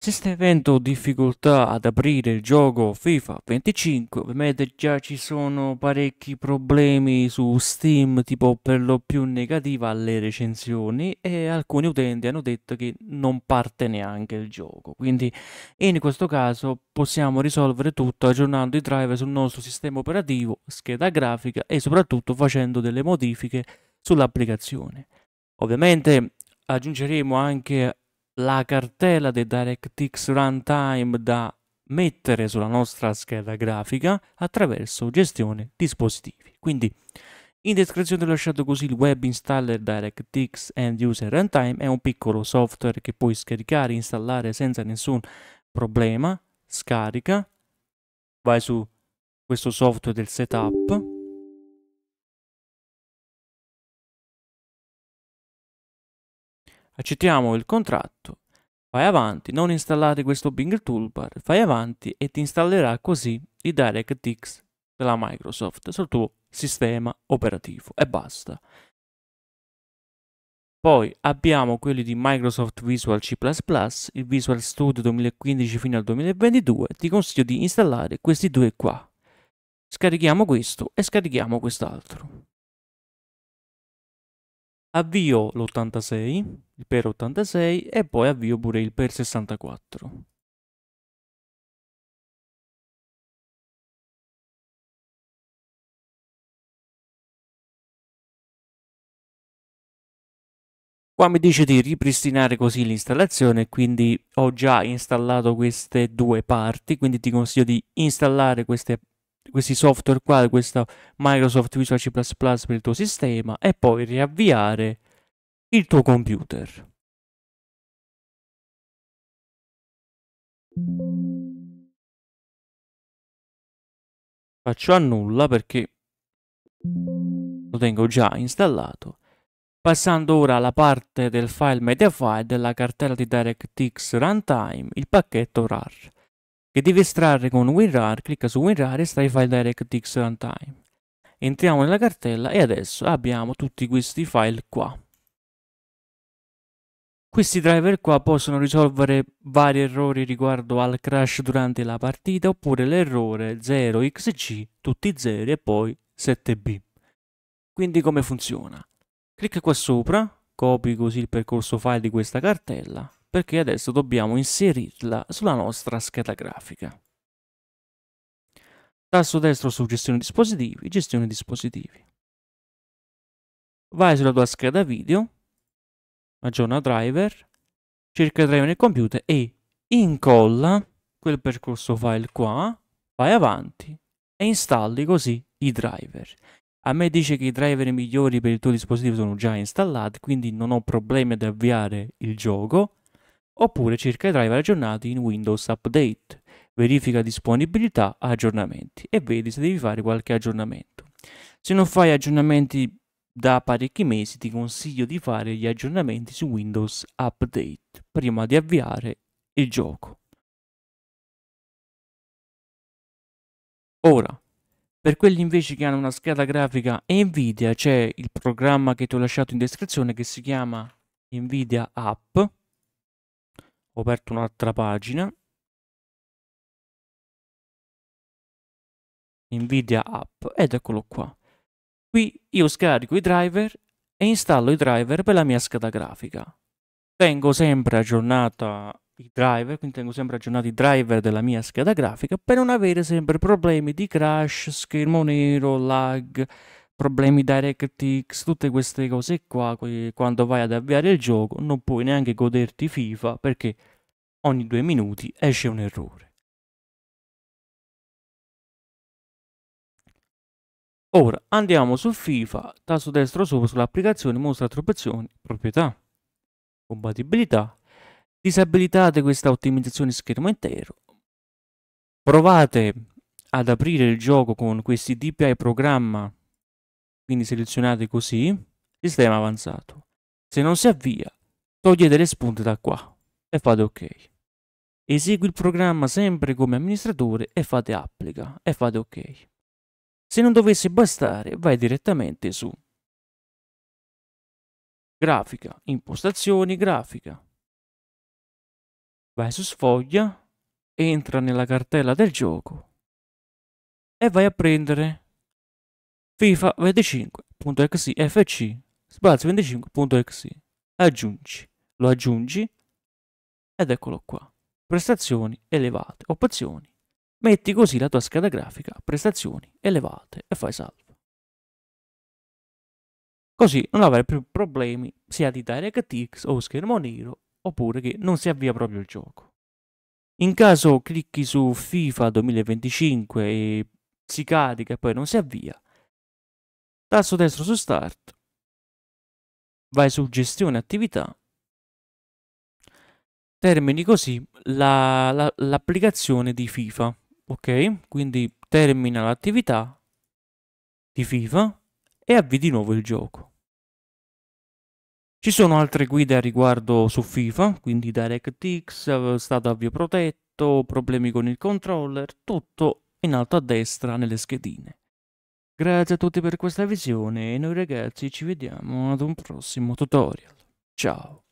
Se stai avendo difficoltà ad aprire il gioco FIFA 25, ovviamente già ci sono parecchi problemi su Steam, tipo per lo più negativa alle recensioni e alcuni utenti hanno detto che non parte neanche il gioco. Quindi in questo caso possiamo risolvere tutto aggiornando i driver sul nostro sistema operativo, scheda grafica e soprattutto facendo delle modifiche sull'applicazione. Ovviamente aggiungeremo anche la cartella del DirectX Runtime da mettere sulla nostra scheda grafica attraverso gestione dispositivi. Quindi in descrizione ho lasciato così il web installer DirectX End User Runtime, è un piccolo software che puoi scaricare e installare senza nessun problema, scarica, vai su questo software del setup, accettiamo il contratto, fai avanti, non installate questo Bing Toolbar, fai avanti e ti installerà così i DirectX della Microsoft sul tuo sistema operativo e basta. Poi abbiamo quelli di Microsoft Visual C++, il Visual Studio 2015 fino al 2022, ti consiglio di installare questi due qua. Scarichiamo questo e scarichiamo quest'altro avvio l'86, il per 86 e poi avvio pure il per 64. Qua mi dice di ripristinare così l'installazione, quindi ho già installato queste due parti, quindi ti consiglio di installare queste questi software qua, questa Microsoft Visual C++ per il tuo sistema e poi riavviare il tuo computer. Faccio nulla perché lo tengo già installato. Passando ora alla parte del file media file della cartella di DirectX Runtime, il pacchetto RAR che devi estrarre con WinRAR, clicca su WinRAR e estrai file DirectX Runtime. Entriamo nella cartella e adesso abbiamo tutti questi file qua. Questi driver qua possono risolvere vari errori riguardo al crash durante la partita oppure l'errore 0xg, tutti 0 e poi 7b. Quindi come funziona? Clicca qua sopra, copi così il percorso file di questa cartella perché adesso dobbiamo inserirla sulla nostra scheda grafica. Tasto destro su gestione dispositivi, gestione dispositivi. Vai sulla tua scheda video, aggiorna driver, cerca driver nel computer e incolla quel percorso file qua, vai avanti e installi così i driver. A me dice che i driver migliori per il tuo dispositivo sono già installati, quindi non ho problemi ad avviare il gioco oppure cerca i driver aggiornati in Windows Update, verifica disponibilità aggiornamenti e vedi se devi fare qualche aggiornamento. Se non fai aggiornamenti da parecchi mesi ti consiglio di fare gli aggiornamenti su Windows Update prima di avviare il gioco. Ora, per quelli invece che hanno una scheda grafica Nvidia c'è il programma che ti ho lasciato in descrizione che si chiama Nvidia App ho aperto un'altra pagina Nvidia app ed eccolo qua qui io scarico i driver e installo i driver per la mia scheda grafica tengo sempre aggiornata i driver quindi tengo sempre aggiornati i driver della mia scheda grafica per non avere sempre problemi di crash schermo nero lag problemi DirectX, tutte queste cose qua, quando vai ad avviare il gioco non puoi neanche goderti FIFA perché ogni due minuti esce un errore. Ora andiamo su FIFA, tasto destro sopra sull'applicazione mostra opzioni, proprietà, compatibilità, disabilitate questa ottimizzazione schermo intero, provate ad aprire il gioco con questi DPI programma quindi selezionate così, sistema avanzato. Se non si avvia, togliete le spunte da qua e fate ok. Esegui il programma sempre come amministratore e fate applica e fate ok. Se non dovesse bastare, vai direttamente su grafica, impostazioni, grafica. Vai su sfoglia, entra nella cartella del gioco e vai a prendere fifa25.xfc spazio 25.exe aggiungi lo aggiungi ed eccolo qua prestazioni elevate opzioni metti così la tua scheda grafica prestazioni elevate e fai salvo così non avrai più problemi sia di DirectX o schermo nero oppure che non si avvia proprio il gioco in caso clicchi su FIFA 2025 e si carica e poi non si avvia tasto destro su Start, vai su Gestione Attività, termini così l'applicazione la, la, di FIFA, ok? Quindi termina l'attività di FIFA e avvii di nuovo il gioco. Ci sono altre guide a riguardo su FIFA, quindi DirectX, eh, stato avvio protetto, problemi con il controller, tutto in alto a destra nelle schedine. Grazie a tutti per questa visione e noi ragazzi ci vediamo ad un prossimo tutorial. Ciao!